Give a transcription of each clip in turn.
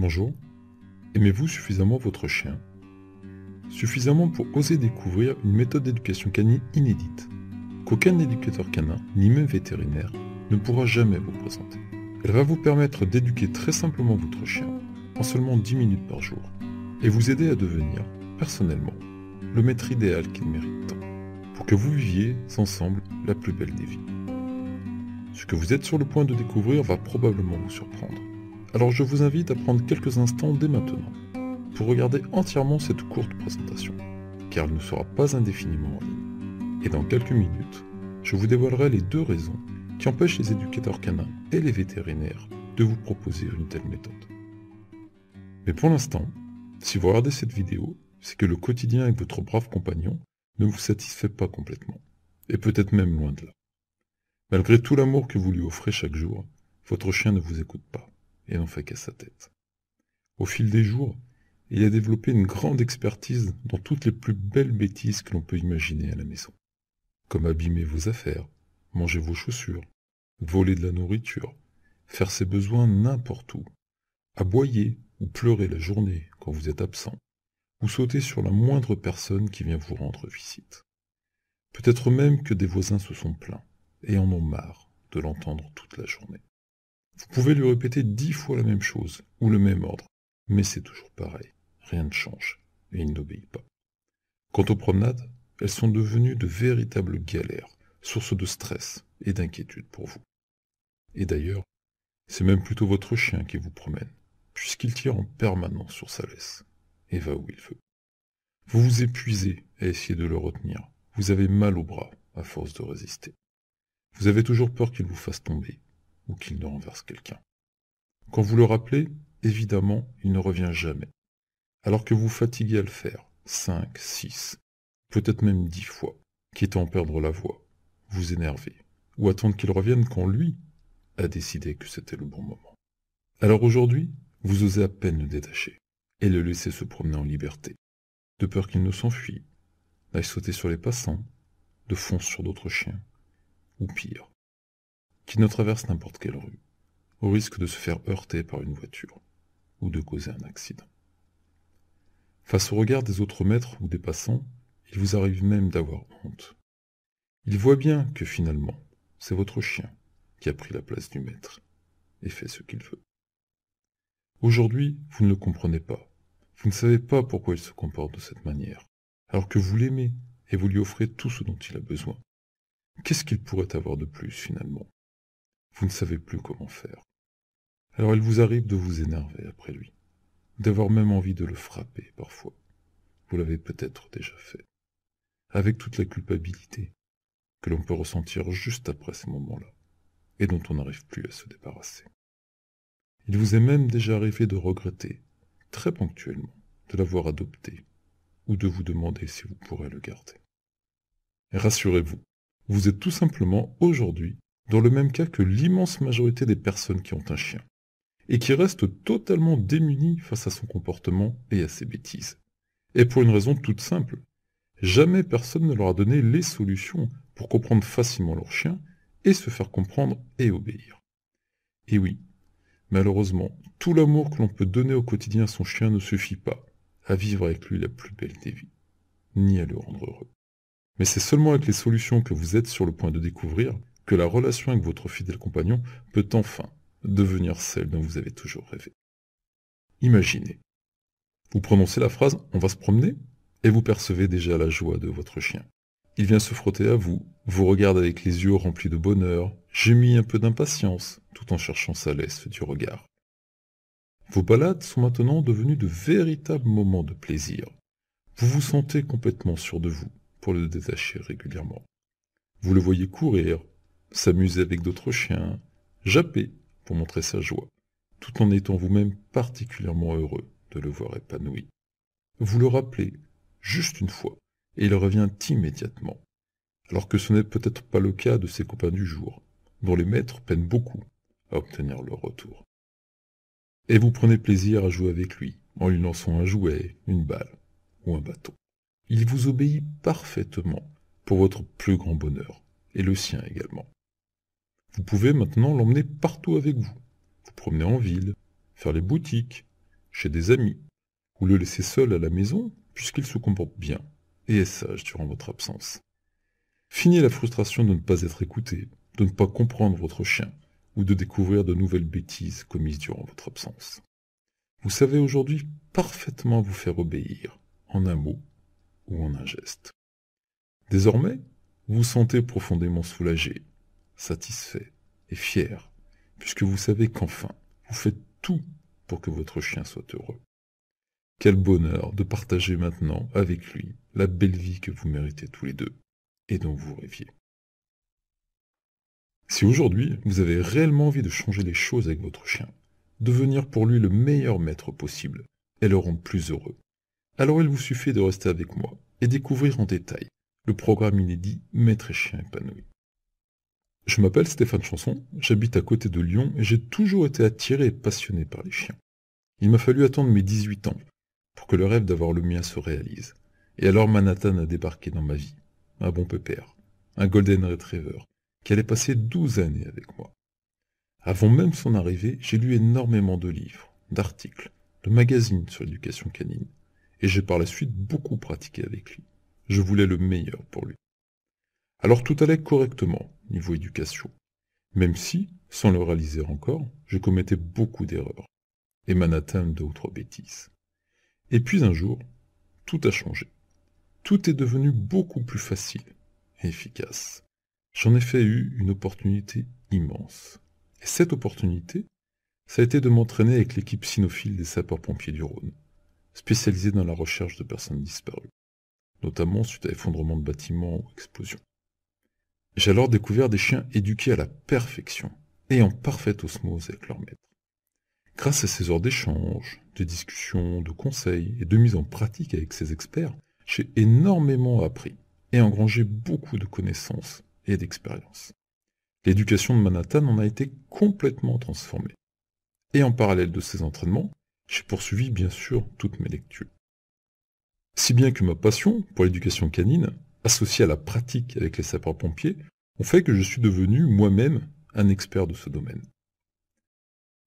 Bonjour. Aimez-vous suffisamment votre chien Suffisamment pour oser découvrir une méthode d'éducation canine inédite, qu'aucun éducateur canin, ni même vétérinaire, ne pourra jamais vous présenter. Elle va vous permettre d'éduquer très simplement votre chien, en seulement 10 minutes par jour, et vous aider à devenir, personnellement, le maître idéal qu'il mérite tant, pour que vous viviez ensemble la plus belle des vies. Ce que vous êtes sur le point de découvrir va probablement vous surprendre. Alors je vous invite à prendre quelques instants dès maintenant pour regarder entièrement cette courte présentation, car elle ne sera pas indéfiniment en ligne. Et dans quelques minutes, je vous dévoilerai les deux raisons qui empêchent les éducateurs canins et les vétérinaires de vous proposer une telle méthode. Mais pour l'instant, si vous regardez cette vidéo, c'est que le quotidien avec votre brave compagnon ne vous satisfait pas complètement, et peut-être même loin de là. Malgré tout l'amour que vous lui offrez chaque jour, votre chien ne vous écoute pas et n'en fait qu'à sa tête. Au fil des jours, il a développé une grande expertise dans toutes les plus belles bêtises que l'on peut imaginer à la maison. Comme abîmer vos affaires, manger vos chaussures, voler de la nourriture, faire ses besoins n'importe où, aboyer ou pleurer la journée quand vous êtes absent, ou sauter sur la moindre personne qui vient vous rendre visite. Peut-être même que des voisins se sont plaints et en ont marre de l'entendre toute la journée. Vous pouvez lui répéter dix fois la même chose, ou le même ordre, mais c'est toujours pareil. Rien ne change, et il n'obéit pas. Quant aux promenades, elles sont devenues de véritables galères, sources de stress et d'inquiétude pour vous. Et d'ailleurs, c'est même plutôt votre chien qui vous promène, puisqu'il tire en permanence sur sa laisse, et va où il veut. Vous vous épuisez à essayer de le retenir, vous avez mal au bras à force de résister. Vous avez toujours peur qu'il vous fasse tomber, ou qu'il ne renverse quelqu'un. Quand vous le rappelez, évidemment, il ne revient jamais. Alors que vous fatiguez à le faire, 5, 6, peut-être même 10 fois, quitte à en perdre la voix, vous énervez, ou attendre qu'il revienne quand lui a décidé que c'était le bon moment. Alors aujourd'hui, vous osez à peine le détacher et le laisser se promener en liberté, de peur qu'il ne s'enfuit, n'aille sauter sur les passants, de fonce sur d'autres chiens, ou pire, qui ne traverse n'importe quelle rue, au risque de se faire heurter par une voiture ou de causer un accident. Face au regard des autres maîtres ou des passants, il vous arrive même d'avoir honte. Il voit bien que finalement, c'est votre chien qui a pris la place du maître et fait ce qu'il veut. Aujourd'hui, vous ne le comprenez pas. Vous ne savez pas pourquoi il se comporte de cette manière, alors que vous l'aimez et vous lui offrez tout ce dont il a besoin. Qu'est-ce qu'il pourrait avoir de plus finalement vous ne savez plus comment faire. Alors il vous arrive de vous énerver après lui, d'avoir même envie de le frapper parfois. Vous l'avez peut-être déjà fait. Avec toute la culpabilité que l'on peut ressentir juste après ce moment là et dont on n'arrive plus à se débarrasser. Il vous est même déjà arrivé de regretter, très ponctuellement, de l'avoir adopté, ou de vous demander si vous pourrez le garder. Rassurez-vous, vous êtes tout simplement aujourd'hui dans le même cas que l'immense majorité des personnes qui ont un chien, et qui restent totalement démunies face à son comportement et à ses bêtises. Et pour une raison toute simple, jamais personne ne leur a donné les solutions pour comprendre facilement leur chien et se faire comprendre et obéir. Et oui, malheureusement, tout l'amour que l'on peut donner au quotidien à son chien ne suffit pas à vivre avec lui la plus belle des vies, ni à le rendre heureux. Mais c'est seulement avec les solutions que vous êtes sur le point de découvrir que la relation avec votre fidèle compagnon peut enfin devenir celle dont vous avez toujours rêvé. Imaginez. Vous prononcez la phrase On va se promener et vous percevez déjà la joie de votre chien. Il vient se frotter à vous, vous regarde avec les yeux remplis de bonheur, gémit un peu d'impatience tout en cherchant sa laisse du regard. Vos balades sont maintenant devenues de véritables moments de plaisir. Vous vous sentez complètement sûr de vous pour le détacher régulièrement. Vous le voyez courir, s'amuser avec d'autres chiens, japper pour montrer sa joie, tout en étant vous-même particulièrement heureux de le voir épanoui. Vous le rappelez juste une fois, et il revient immédiatement, alors que ce n'est peut-être pas le cas de ses copains du jour, dont les maîtres peinent beaucoup à obtenir leur retour. Et vous prenez plaisir à jouer avec lui, en lui lançant un jouet, une balle ou un bâton. Il vous obéit parfaitement pour votre plus grand bonheur, et le sien également. Vous pouvez maintenant l'emmener partout avec vous. Vous promener en ville, faire les boutiques, chez des amis, ou le laisser seul à la maison, puisqu'il se comporte bien et est sage durant votre absence. Finis la frustration de ne pas être écouté, de ne pas comprendre votre chien, ou de découvrir de nouvelles bêtises commises durant votre absence. Vous savez aujourd'hui parfaitement vous faire obéir, en un mot ou en un geste. Désormais, vous vous sentez profondément soulagé, satisfait et fier, puisque vous savez qu'enfin, vous faites tout pour que votre chien soit heureux. Quel bonheur de partager maintenant avec lui la belle vie que vous méritez tous les deux et dont vous rêviez. Si aujourd'hui vous avez réellement envie de changer les choses avec votre chien, devenir pour lui le meilleur maître possible et le rendre plus heureux, alors il vous suffit de rester avec moi et découvrir en détail le programme inédit Maître et Chien épanoui. Je m'appelle Stéphane Chanson, j'habite à côté de Lyon et j'ai toujours été attiré et passionné par les chiens. Il m'a fallu attendre mes 18 ans pour que le rêve d'avoir le mien se réalise. Et alors Manhattan a débarqué dans ma vie, un bon pépère, un Golden Retriever, qui allait passer 12 années avec moi. Avant même son arrivée, j'ai lu énormément de livres, d'articles, de magazines sur l'éducation canine, et j'ai par la suite beaucoup pratiqué avec lui. Je voulais le meilleur pour lui. Alors tout allait correctement, niveau éducation. Même si, sans le réaliser encore, je commettais beaucoup d'erreurs et ou d'autres bêtises. Et puis un jour, tout a changé. Tout est devenu beaucoup plus facile et efficace. J'en ai fait eu une opportunité immense. Et cette opportunité, ça a été de m'entraîner avec l'équipe cynophile des sapeurs-pompiers du Rhône, spécialisée dans la recherche de personnes disparues, notamment suite à effondrement de bâtiments ou explosions. J'ai alors découvert des chiens éduqués à la perfection et en parfaite osmose avec leur maître. Grâce à ces heures d'échange, de discussion, de conseils et de mise en pratique avec ces experts, j'ai énormément appris et engrangé beaucoup de connaissances et d'expériences. L'éducation de Manhattan en a été complètement transformée. Et en parallèle de ces entraînements, j'ai poursuivi bien sûr toutes mes lectures. Si bien que ma passion pour l'éducation canine associés à la pratique avec les sapeurs-pompiers, ont fait que je suis devenu moi-même un expert de ce domaine.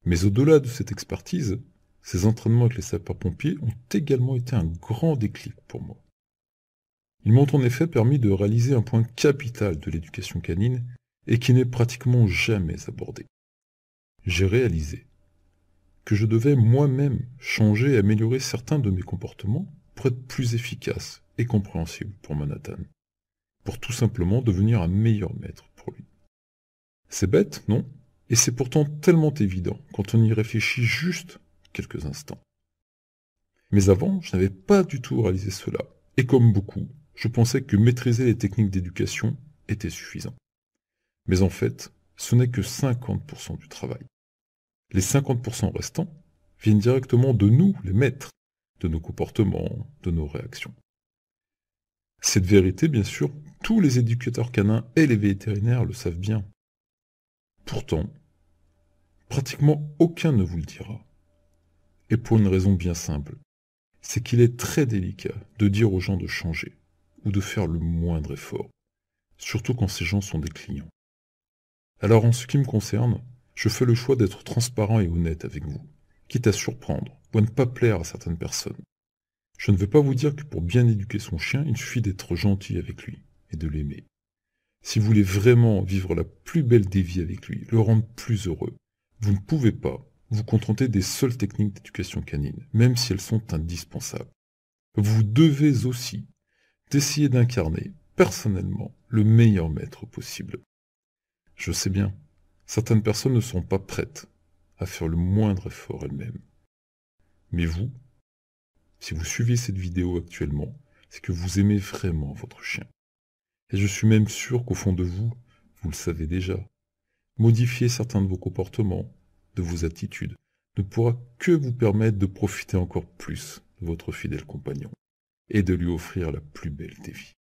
Mais au-delà de cette expertise, ces entraînements avec les sapeurs-pompiers ont également été un grand déclic pour moi. Ils m'ont en effet permis de réaliser un point capital de l'éducation canine et qui n'est pratiquement jamais abordé. J'ai réalisé que je devais moi-même changer et améliorer certains de mes comportements pour être plus efficace et compréhensible pour Manhattan, pour tout simplement devenir un meilleur maître pour lui. C'est bête, non Et c'est pourtant tellement évident quand on y réfléchit juste quelques instants. Mais avant, je n'avais pas du tout réalisé cela, et comme beaucoup, je pensais que maîtriser les techniques d'éducation était suffisant. Mais en fait, ce n'est que 50% du travail. Les 50% restants viennent directement de nous, les maîtres, de nos comportements, de nos réactions. Cette vérité, bien sûr, tous les éducateurs canins et les vétérinaires le savent bien. Pourtant, pratiquement aucun ne vous le dira. Et pour une raison bien simple, c'est qu'il est très délicat de dire aux gens de changer ou de faire le moindre effort, surtout quand ces gens sont des clients. Alors en ce qui me concerne, je fais le choix d'être transparent et honnête avec vous, quitte à surprendre ou à ne pas plaire à certaines personnes. Je ne veux pas vous dire que pour bien éduquer son chien, il suffit d'être gentil avec lui et de l'aimer. Si vous voulez vraiment vivre la plus belle des vies avec lui, le rendre plus heureux, vous ne pouvez pas vous contenter des seules techniques d'éducation canine, même si elles sont indispensables. Vous devez aussi d'essayer d'incarner personnellement le meilleur maître possible. Je sais bien, certaines personnes ne sont pas prêtes à faire le moindre effort elles-mêmes. Mais vous, si vous suivez cette vidéo actuellement, c'est que vous aimez vraiment votre chien. Et je suis même sûr qu'au fond de vous, vous le savez déjà. Modifier certains de vos comportements, de vos attitudes, ne pourra que vous permettre de profiter encore plus de votre fidèle compagnon et de lui offrir la plus belle des vies.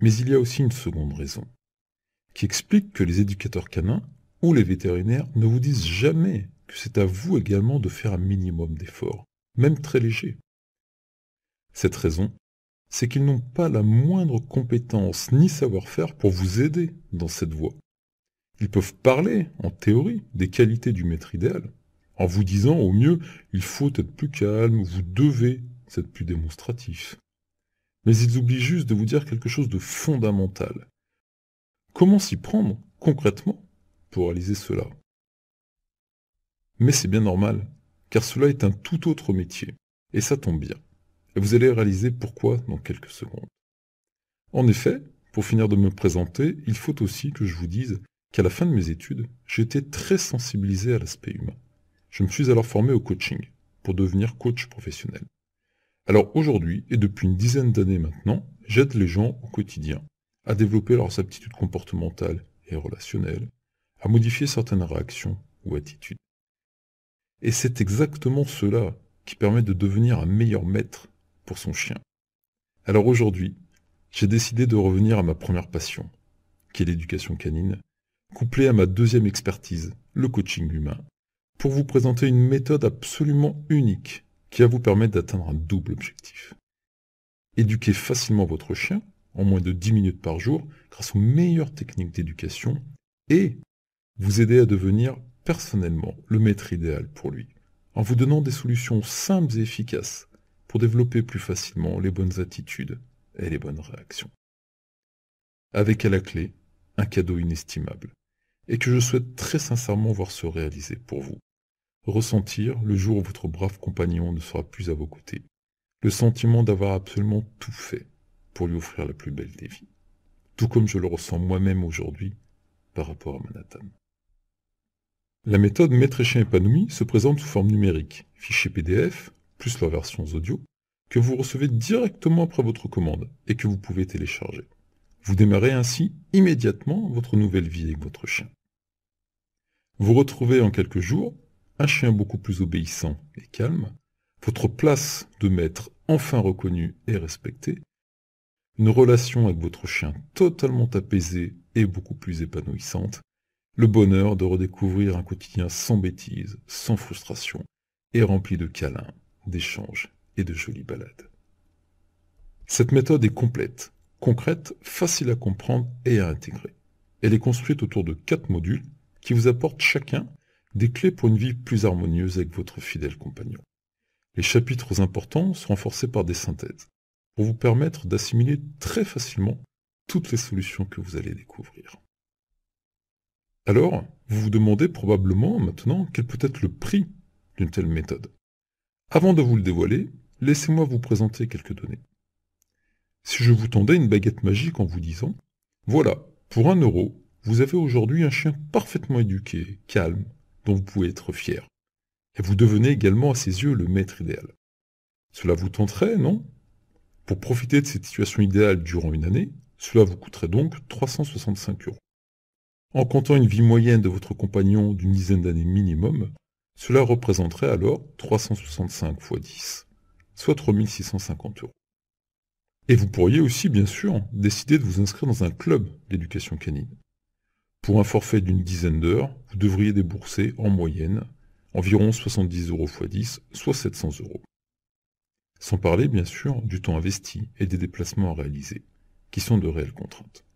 Mais il y a aussi une seconde raison, qui explique que les éducateurs canins ou les vétérinaires ne vous disent jamais que c'est à vous également de faire un minimum d'efforts même très léger. Cette raison, c'est qu'ils n'ont pas la moindre compétence ni savoir-faire pour vous aider dans cette voie. Ils peuvent parler, en théorie, des qualités du maître idéal, en vous disant au mieux il faut être plus calme, vous devez être plus démonstratif. Mais ils oublient juste de vous dire quelque chose de fondamental. Comment s'y prendre concrètement pour réaliser cela Mais c'est bien normal, car cela est un tout autre métier, et ça tombe bien. Et vous allez réaliser pourquoi dans quelques secondes. En effet, pour finir de me présenter, il faut aussi que je vous dise qu'à la fin de mes études, j'étais très sensibilisé à l'aspect humain. Je me suis alors formé au coaching, pour devenir coach professionnel. Alors aujourd'hui, et depuis une dizaine d'années maintenant, j'aide les gens au quotidien à développer leurs aptitudes comportementales et relationnelles, à modifier certaines réactions ou attitudes. Et c'est exactement cela qui permet de devenir un meilleur maître pour son chien. Alors aujourd'hui, j'ai décidé de revenir à ma première passion, qui est l'éducation canine, couplée à ma deuxième expertise, le coaching humain, pour vous présenter une méthode absolument unique qui va vous permettre d'atteindre un double objectif. Éduquer facilement votre chien, en moins de 10 minutes par jour, grâce aux meilleures techniques d'éducation, et vous aider à devenir personnellement le maître idéal pour lui, en vous donnant des solutions simples et efficaces pour développer plus facilement les bonnes attitudes et les bonnes réactions. Avec à la clé, un cadeau inestimable, et que je souhaite très sincèrement voir se réaliser pour vous. Ressentir le jour où votre brave compagnon ne sera plus à vos côtés, le sentiment d'avoir absolument tout fait pour lui offrir la plus belle des vies, tout comme je le ressens moi-même aujourd'hui par rapport à Manhattan. La méthode Maître et Chien épanoui se présente sous forme numérique, fichier PDF, plus leurs versions audio, que vous recevez directement après votre commande et que vous pouvez télécharger. Vous démarrez ainsi immédiatement votre nouvelle vie avec votre chien. Vous retrouvez en quelques jours un chien beaucoup plus obéissant et calme, votre place de maître enfin reconnue et respectée, une relation avec votre chien totalement apaisée et beaucoup plus épanouissante, le bonheur de redécouvrir un quotidien sans bêtises, sans frustration, et rempli de câlins, d'échanges et de jolies balades. Cette méthode est complète, concrète, facile à comprendre et à intégrer. Elle est construite autour de quatre modules qui vous apportent chacun des clés pour une vie plus harmonieuse avec votre fidèle compagnon. Les chapitres importants sont renforcés par des synthèses pour vous permettre d'assimiler très facilement toutes les solutions que vous allez découvrir. Alors, vous vous demandez probablement maintenant quel peut être le prix d'une telle méthode. Avant de vous le dévoiler, laissez-moi vous présenter quelques données. Si je vous tendais une baguette magique en vous disant « Voilà, pour un euro, vous avez aujourd'hui un chien parfaitement éduqué, calme, dont vous pouvez être fier. Et vous devenez également à ses yeux le maître idéal. Cela vous tenterait, non Pour profiter de cette situation idéale durant une année, cela vous coûterait donc 365 euros. En comptant une vie moyenne de votre compagnon d'une dizaine d'années minimum, cela représenterait alors 365 x 10, soit 3650 euros. Et vous pourriez aussi, bien sûr, décider de vous inscrire dans un club d'éducation canine. Pour un forfait d'une dizaine d'heures, vous devriez débourser en moyenne environ 70 euros x 10, soit 700 euros. Sans parler, bien sûr, du temps investi et des déplacements à réaliser, qui sont de réelles contraintes.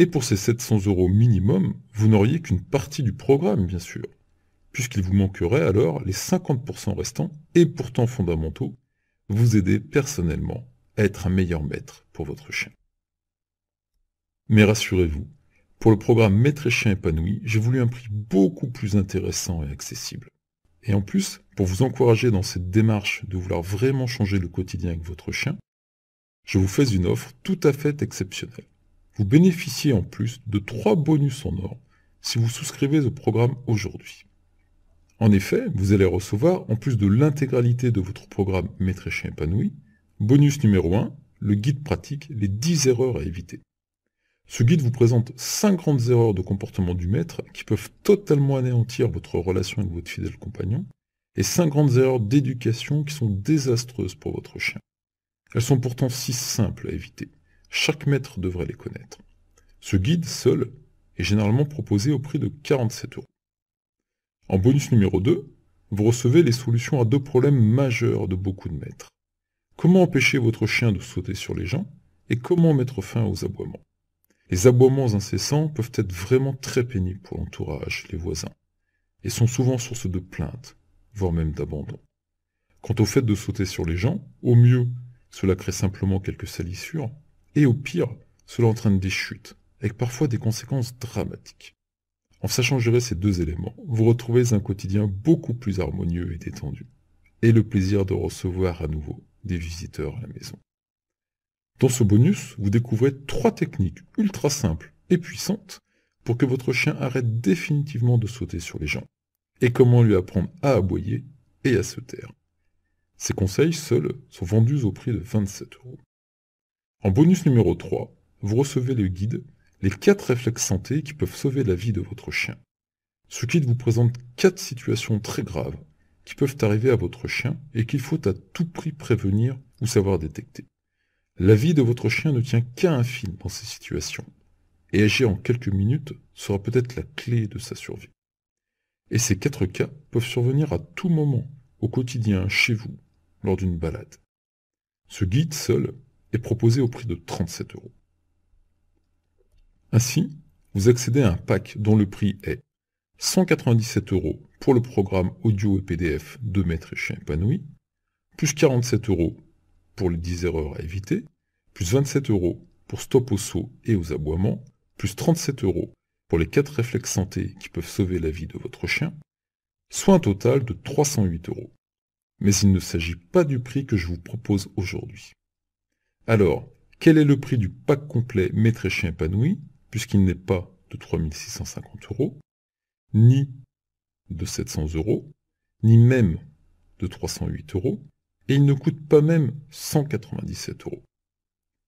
Et pour ces 700 euros minimum, vous n'auriez qu'une partie du programme, bien sûr, puisqu'il vous manquerait alors les 50% restants, et pourtant fondamentaux, vous aider personnellement à être un meilleur maître pour votre chien. Mais rassurez-vous, pour le programme Maître et Chien épanoui, j'ai voulu un prix beaucoup plus intéressant et accessible. Et en plus, pour vous encourager dans cette démarche de vouloir vraiment changer le quotidien avec votre chien, je vous fais une offre tout à fait exceptionnelle. Vous bénéficiez en plus de trois bonus en or si vous souscrivez au programme aujourd'hui. En effet, vous allez recevoir, en plus de l'intégralité de votre programme Maître et Chien épanoui, bonus numéro 1, le guide pratique, les 10 erreurs à éviter. Ce guide vous présente 5 grandes erreurs de comportement du maître qui peuvent totalement anéantir votre relation avec votre fidèle compagnon, et 5 grandes erreurs d'éducation qui sont désastreuses pour votre chien. Elles sont pourtant si simples à éviter. Chaque maître devrait les connaître. Ce guide seul est généralement proposé au prix de 47 euros. En bonus numéro 2, vous recevez les solutions à deux problèmes majeurs de beaucoup de maîtres. Comment empêcher votre chien de sauter sur les gens et comment mettre fin aux aboiements. Les aboiements incessants peuvent être vraiment très pénibles pour l'entourage, les voisins, et sont souvent source de plaintes, voire même d'abandon. Quant au fait de sauter sur les gens, au mieux, cela crée simplement quelques salissures, et au pire, cela entraîne des chutes, avec parfois des conséquences dramatiques. En sachant gérer ces deux éléments, vous retrouvez un quotidien beaucoup plus harmonieux et détendu, et le plaisir de recevoir à nouveau des visiteurs à la maison. Dans ce bonus, vous découvrez trois techniques ultra simples et puissantes pour que votre chien arrête définitivement de sauter sur les gens, et comment lui apprendre à aboyer et à se taire. Ces conseils seuls sont vendus au prix de 27 euros. En bonus numéro 3, vous recevez le guide Les 4 réflexes santé qui peuvent sauver la vie de votre chien. Ce guide vous présente 4 situations très graves qui peuvent arriver à votre chien et qu'il faut à tout prix prévenir ou savoir détecter. La vie de votre chien ne tient qu'à un fil dans ces situations, et agir en quelques minutes sera peut-être la clé de sa survie. Et ces 4 cas peuvent survenir à tout moment, au quotidien, chez vous, lors d'une balade. Ce guide seul est proposé au prix de 37 euros. Ainsi, vous accédez à un pack dont le prix est 197 euros pour le programme audio et PDF de Maître et Chien épanoui, plus 47 euros pour les 10 erreurs à éviter, plus 27 euros pour Stop aux saut et aux aboiements, plus 37 euros pour les quatre réflexes santé qui peuvent sauver la vie de votre chien, soit un total de 308 euros. Mais il ne s'agit pas du prix que je vous propose aujourd'hui. Alors, quel est le prix du pack complet maître chien épanoui, puisqu'il n'est pas de 3650 euros, ni de 700 euros, ni même de 308 euros, et il ne coûte pas même 197 euros.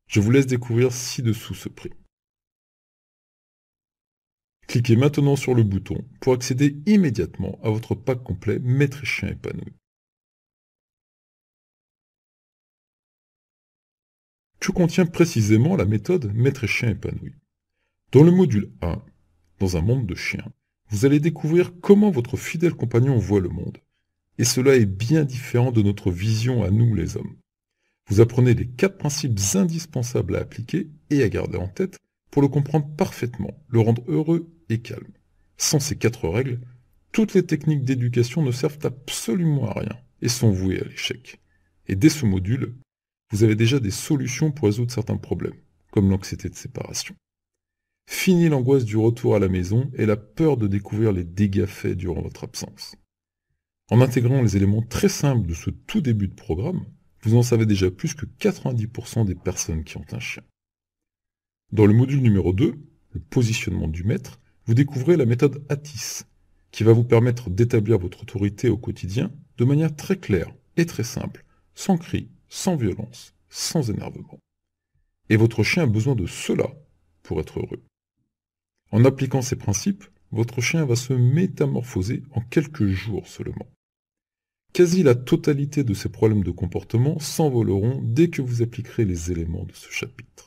Je vous laisse découvrir ci-dessous ce prix. Cliquez maintenant sur le bouton pour accéder immédiatement à votre pack complet Maître Chien épanoui. Que contient précisément la méthode maître et chien épanoui. Dans le module 1, dans un monde de chiens, vous allez découvrir comment votre fidèle compagnon voit le monde. Et cela est bien différent de notre vision à nous les hommes. Vous apprenez les quatre principes indispensables à appliquer et à garder en tête pour le comprendre parfaitement, le rendre heureux et calme. Sans ces quatre règles, toutes les techniques d'éducation ne servent absolument à rien et sont vouées à l'échec. Et dès ce module, vous avez déjà des solutions pour résoudre certains problèmes, comme l'anxiété de séparation. Fini l'angoisse du retour à la maison et la peur de découvrir les dégâts faits durant votre absence. En intégrant les éléments très simples de ce tout début de programme, vous en savez déjà plus que 90% des personnes qui ont un chien. Dans le module numéro 2, le positionnement du maître, vous découvrez la méthode ATIS, qui va vous permettre d'établir votre autorité au quotidien de manière très claire et très simple, sans cris sans violence, sans énervement. Et votre chien a besoin de cela pour être heureux. En appliquant ces principes, votre chien va se métamorphoser en quelques jours seulement. Quasi la totalité de ses problèmes de comportement s'envoleront dès que vous appliquerez les éléments de ce chapitre.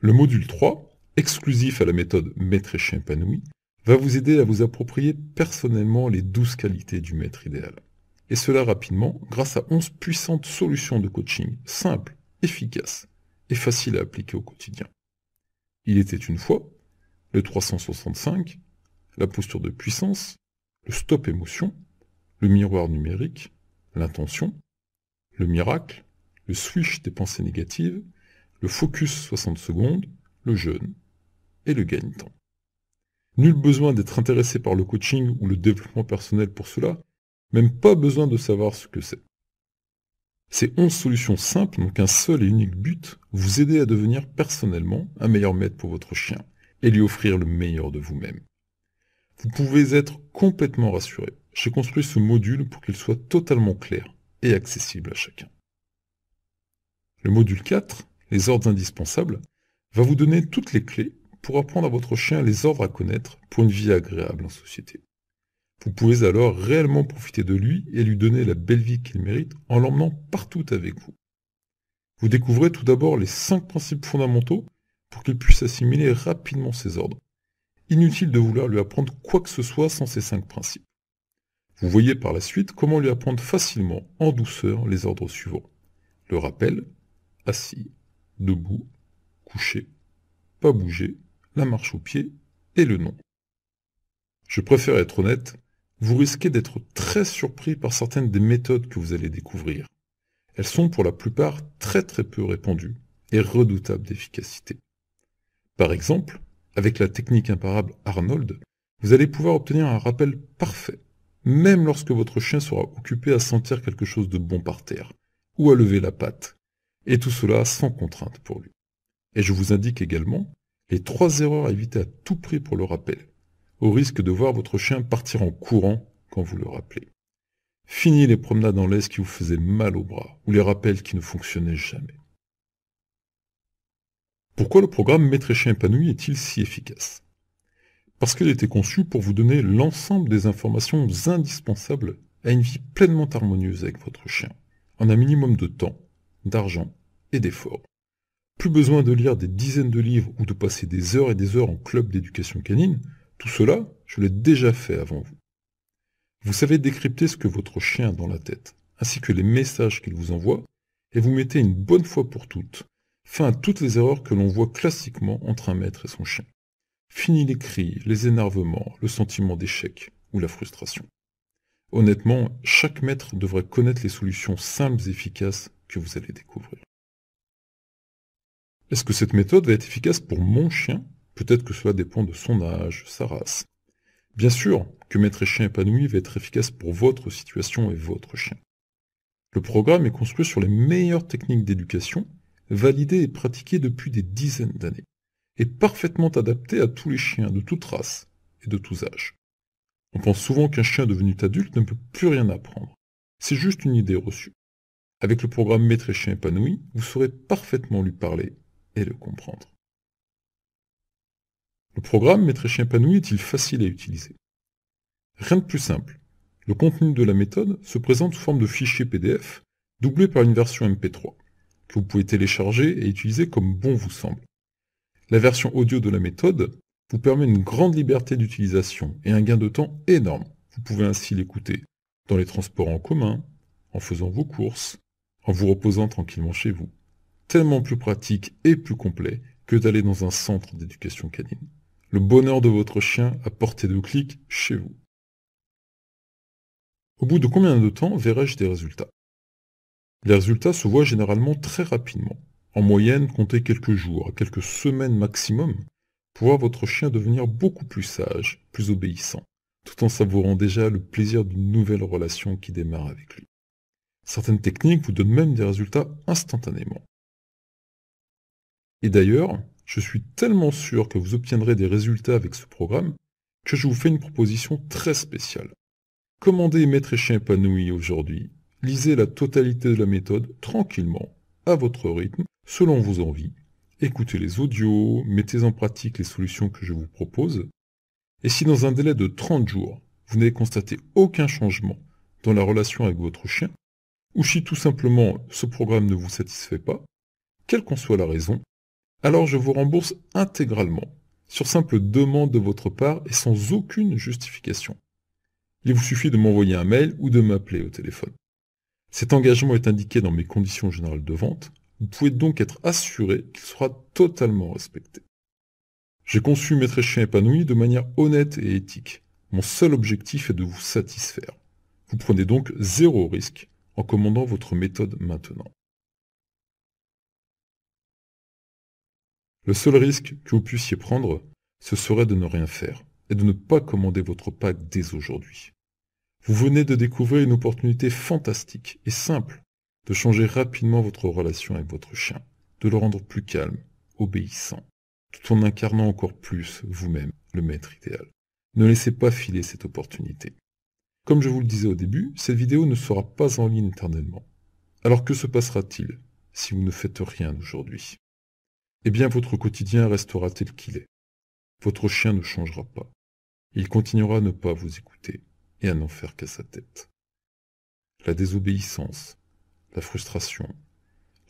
Le module 3, exclusif à la méthode maître et chien épanoui, va vous aider à vous approprier personnellement les douze qualités du maître idéal et cela rapidement grâce à 11 puissantes solutions de coaching, simples, efficaces et faciles à appliquer au quotidien. Il était une fois, le 365, la posture de puissance, le stop émotion, le miroir numérique, l'intention, le miracle, le switch des pensées négatives, le focus 60 secondes, le jeûne et le gagne-temps. Nul besoin d'être intéressé par le coaching ou le développement personnel pour cela, même pas besoin de savoir ce que c'est. Ces 11 solutions simples n'ont qu'un seul et unique but, vous aider à devenir personnellement un meilleur maître pour votre chien et lui offrir le meilleur de vous-même. Vous pouvez être complètement rassuré. J'ai construit ce module pour qu'il soit totalement clair et accessible à chacun. Le module 4, les ordres indispensables, va vous donner toutes les clés pour apprendre à votre chien les ordres à connaître pour une vie agréable en société. Vous pouvez alors réellement profiter de lui et lui donner la belle vie qu'il mérite en l'emmenant partout avec vous. Vous découvrez tout d'abord les cinq principes fondamentaux pour qu'il puisse assimiler rapidement ses ordres. Inutile de vouloir lui apprendre quoi que ce soit sans ces cinq principes. Vous voyez par la suite comment lui apprendre facilement, en douceur, les ordres suivants. Le rappel, assis, debout, couché, pas bouger, la marche au pied et le nom. Je préfère être honnête, vous risquez d'être très surpris par certaines des méthodes que vous allez découvrir. Elles sont pour la plupart très très peu répandues et redoutables d'efficacité. Par exemple, avec la technique imparable Arnold, vous allez pouvoir obtenir un rappel parfait, même lorsque votre chien sera occupé à sentir quelque chose de bon par terre, ou à lever la patte, et tout cela sans contrainte pour lui. Et je vous indique également les trois erreurs à éviter à tout prix pour le rappel, au risque de voir votre chien partir en courant quand vous le rappelez. Fini les promenades en laisse qui vous faisaient mal au bras, ou les rappels qui ne fonctionnaient jamais. Pourquoi le programme Maître Chien épanoui est-il si efficace Parce qu'il était conçu pour vous donner l'ensemble des informations indispensables à une vie pleinement harmonieuse avec votre chien, en un minimum de temps, d'argent et d'efforts. Plus besoin de lire des dizaines de livres ou de passer des heures et des heures en club d'éducation canine, tout cela, je l'ai déjà fait avant vous. Vous savez décrypter ce que votre chien a dans la tête, ainsi que les messages qu'il vous envoie, et vous mettez une bonne fois pour toutes fin à toutes les erreurs que l'on voit classiquement entre un maître et son chien. Fini les cris, les énervements, le sentiment d'échec ou la frustration. Honnêtement, chaque maître devrait connaître les solutions simples et efficaces que vous allez découvrir. Est-ce que cette méthode va être efficace pour mon chien Peut-être que cela dépend de son âge, sa race. Bien sûr que Maître et Chien épanoui va être efficace pour votre situation et votre chien. Le programme est construit sur les meilleures techniques d'éducation, validées et pratiquées depuis des dizaines d'années, et parfaitement adapté à tous les chiens de toute race et de tous âges. On pense souvent qu'un chien devenu adulte ne peut plus rien apprendre. C'est juste une idée reçue. Avec le programme Maître et Chien épanoui, vous saurez parfaitement lui parler et le comprendre. Le programme Maître Chien Épanoui est-il facile à utiliser Rien de plus simple. Le contenu de la méthode se présente sous forme de fichier PDF, doublé par une version MP3, que vous pouvez télécharger et utiliser comme bon vous semble. La version audio de la méthode vous permet une grande liberté d'utilisation et un gain de temps énorme. Vous pouvez ainsi l'écouter dans les transports en commun, en faisant vos courses, en vous reposant tranquillement chez vous. Tellement plus pratique et plus complet que d'aller dans un centre d'éducation canine le bonheur de votre chien à portée de clic chez vous. Au bout de combien de temps verrai-je des résultats Les résultats se voient généralement très rapidement. En moyenne, comptez quelques jours, quelques semaines maximum, pour voir votre chien devenir beaucoup plus sage, plus obéissant, tout en savourant déjà le plaisir d'une nouvelle relation qui démarre avec lui. Certaines techniques vous donnent même des résultats instantanément. Et d'ailleurs, je suis tellement sûr que vous obtiendrez des résultats avec ce programme que je vous fais une proposition très spéciale. Commandez Maître et Chien épanoui aujourd'hui. Lisez la totalité de la méthode tranquillement, à votre rythme, selon vos envies. Écoutez les audios, mettez en pratique les solutions que je vous propose. Et si dans un délai de 30 jours, vous n'avez constaté aucun changement dans la relation avec votre chien, ou si tout simplement ce programme ne vous satisfait pas, quelle qu'en soit la raison, alors je vous rembourse intégralement, sur simple demande de votre part et sans aucune justification. Il vous suffit de m'envoyer un mail ou de m'appeler au téléphone. Cet engagement est indiqué dans mes conditions générales de vente, vous pouvez donc être assuré qu'il sera totalement respecté. J'ai conçu mes chien épanoui de manière honnête et éthique. Mon seul objectif est de vous satisfaire. Vous prenez donc zéro risque en commandant votre méthode maintenant. Le seul risque que vous puissiez prendre, ce serait de ne rien faire et de ne pas commander votre pack dès aujourd'hui. Vous venez de découvrir une opportunité fantastique et simple de changer rapidement votre relation avec votre chien, de le rendre plus calme, obéissant, tout en incarnant encore plus vous-même le maître idéal. Ne laissez pas filer cette opportunité. Comme je vous le disais au début, cette vidéo ne sera pas en ligne éternellement. Alors que se passera-t-il si vous ne faites rien aujourd'hui eh bien votre quotidien restera tel qu'il est. Votre chien ne changera pas. Il continuera à ne pas vous écouter et à n'en faire qu'à sa tête. La désobéissance, la frustration,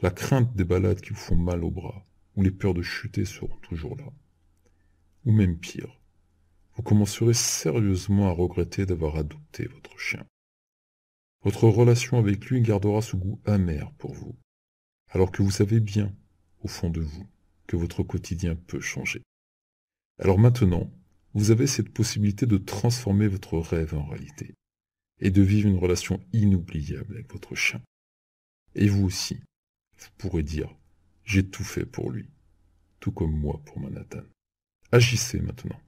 la crainte des balades qui vous font mal au bras ou les peurs de chuter seront toujours là. Ou même pire, vous commencerez sérieusement à regretter d'avoir adopté votre chien. Votre relation avec lui gardera ce goût amer pour vous, alors que vous savez bien, au fond de vous, que votre quotidien peut changer. Alors maintenant, vous avez cette possibilité de transformer votre rêve en réalité et de vivre une relation inoubliable avec votre chien. Et vous aussi, vous pourrez dire j'ai tout fait pour lui, tout comme moi pour Manhattan. Agissez maintenant.